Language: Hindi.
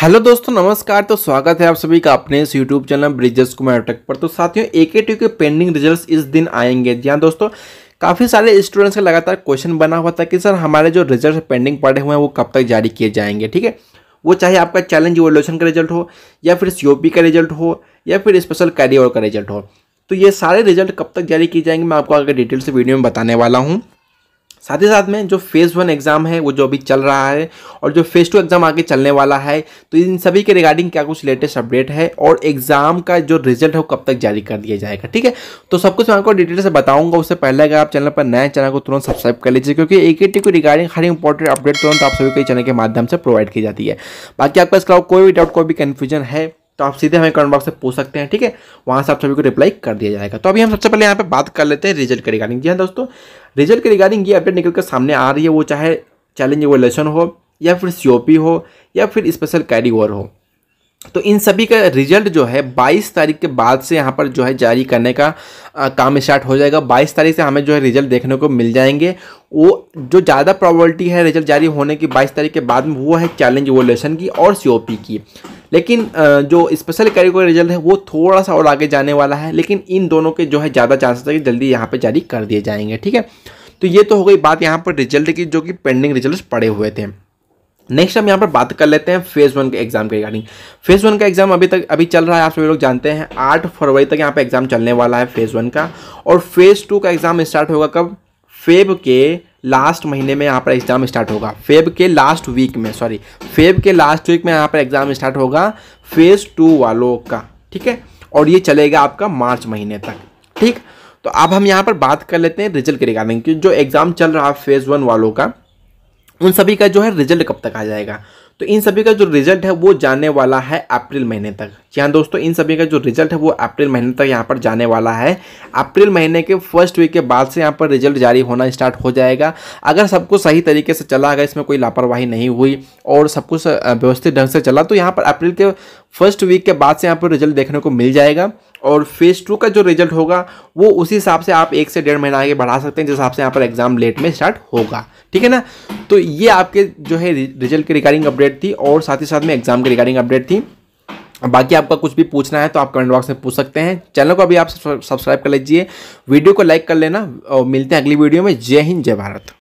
हेलो दोस्तों नमस्कार तो स्वागत है आप सभी का अपने इस YouTube channel Brijesh Kumar tech पर तो साथियों ए के के पेंडिंग रिजल्ट्स इस दिन आएंगे जी हाँ दोस्तों काफ़ी सारे स्टूडेंट्स का लगातार क्वेश्चन बना हुआ था कि सर हमारे जो रिजल्ट पेंडिंग पड़े हुए हैं वो कब तक जारी किए जाएंगे ठीक है वो चाहे आपका चैलेंज इवोल्यूशन का रिजल्ट हो या फिर सी का रिजल्ट हो या फिर स्पेशल कैरियर का रिजल्ट हो तो ये सारे रिजल्ट कब तक जारी किए जाएंगे मैं आपको आगे डिटेल से वीडियो में बताने वाला हूँ साथ ही साथ में जो फेज़ वन एग्ज़ाम है वो जो अभी चल रहा है और जो फेज़ टू एग्ज़ाम आगे चलने वाला है तो इन सभी के रिगार्डिंग क्या कुछ लेटेस्ट अपडेट है और एग्ज़ाम का जो रिजल्ट है वो कब तक जारी कर दिया जाएगा ठीक है तो सब कुछ मैं आपको डिटेल से बताऊंगा उससे पहले अगर आप चैनल पर नए चैनल को तुरंत सब्सक्राइब कर लीजिए क्योंकि ए की टी को रिगार्डिंग हर इंपॉर्टेंट अपडेट तुरंत आप सभी के चैनल के माध्यम से प्रोवाइड की जाती है बाकी आपका पास कोई भी डाउट कोई भी कन्फ्यूजन है तो आप सीधे हमें कमेंट बॉक्स से पूछ सकते हैं ठीक है वहाँ से आप सभी को रिप्लाई कर दिया जाएगा तो अभी हम सबसे पहले यहाँ पे बात कर लेते हैं रिजल्ट के रिगार्डिंग जी हाँ दोस्तों रिजल्ट के रिगार्डिंग ये अपडेट निकल कर सामने आ रही है वो चाहे चैलेंज एवोलेशन हो या फिर सी हो या फिर स्पेशल कैरी ओवर हो तो इन सभी का रिजल्ट जो है 22 तारीख के बाद से यहाँ पर जो है जारी करने का आ, काम स्टार्ट हो जाएगा 22 तारीख से हमें जो है रिजल्ट देखने को मिल जाएंगे वो जो ज़्यादा प्रॉबलिटी है रिजल्ट जारी होने की 22 तारीख के बाद में वो है चैलेंज वोलेशन की और सीओपी की लेकिन जो स्पेशल कैटेगरी का रिजल्ट है वो थोड़ा सा और आगे जाने वाला है लेकिन इन दोनों के जो है ज़्यादा चांसेस है कि जल्दी यहाँ पर जारी कर दिए जाएंगे ठीक है तो ये तो हो गई बात यहाँ पर रिजल्ट की जो कि पेंडिंग रिजल्ट पड़े हुए थे नेक्स्ट हम यहाँ पर बात कर लेते हैं फेज़ वन के एग्ज़ाम के रिगार्डिंग फेज़ वन का एग्ज़ाम अभी तक अभी चल रहा है आप सभी लोग जानते हैं आठ फरवरी तक यहाँ पर एग्ज़ाम चलने वाला है फेज़ वन का और फेज़ टू का एग्ज़ाम स्टार्ट होगा कब फेब के लास्ट महीने में यहाँ पर एग्ज़ाम स्टार्ट होगा फेब के लास्ट वीक में सॉरी फेब के लास्ट वीक में यहाँ पर एग्ज़ाम स्टार्ट होगा फेज़ टू वालों का ठीक है और ये चलेगा आपका मार्च महीने तक ठीक तो अब हम यहाँ पर बात कर लेते हैं रिजल्ट के रिगार्डिंग जो एग्ज़ाम चल रहा है फेज़ वन वालों का उन सभी का जो है रिजल्ट कब तक आ जाएगा तो इन सभी का जो रिजल्ट है वो जाने वाला है अप्रैल महीने तक यहाँ दोस्तों इन सभी का जो रिजल्ट है वो अप्रैल महीने तक यहाँ पर जाने वाला है अप्रैल महीने के फर्स्ट वीक के बाद से यहाँ पर रिजल्ट जारी होना स्टार्ट हो जाएगा अगर सब कुछ सही तरीके से चला अगर इसमें कोई लापरवाही नहीं हुई और सब कुछ व्यवस्थित ढंग से चला तो यहाँ पर अप्रैल के फर्स्ट वीक के बाद से यहाँ पर रिजल्ट देखने को मिल जाएगा और फेज़ टू का जो रिजल्ट होगा वो उसी हिसाब से आप एक से डेढ़ महीना आगे बढ़ा सकते हैं जिस हिसाब से यहाँ पर एग्ज़ाम लेट में स्टार्ट होगा ठीक है ना तो ये आपके जो है रिजल्ट के रिगार्डिंग अपडेट थी और साथ ही साथ में एग्ज़ाम के रिगार्डिंग अपडेट थी बाकी आपका कुछ भी पूछना है तो आप कमेंट बॉक्स में पूछ सकते हैं चैनल को अभी आप सब्सक्राइब कर लीजिए वीडियो को लाइक कर लेना और मिलते हैं अगली वीडियो में जय हिंद जय भारत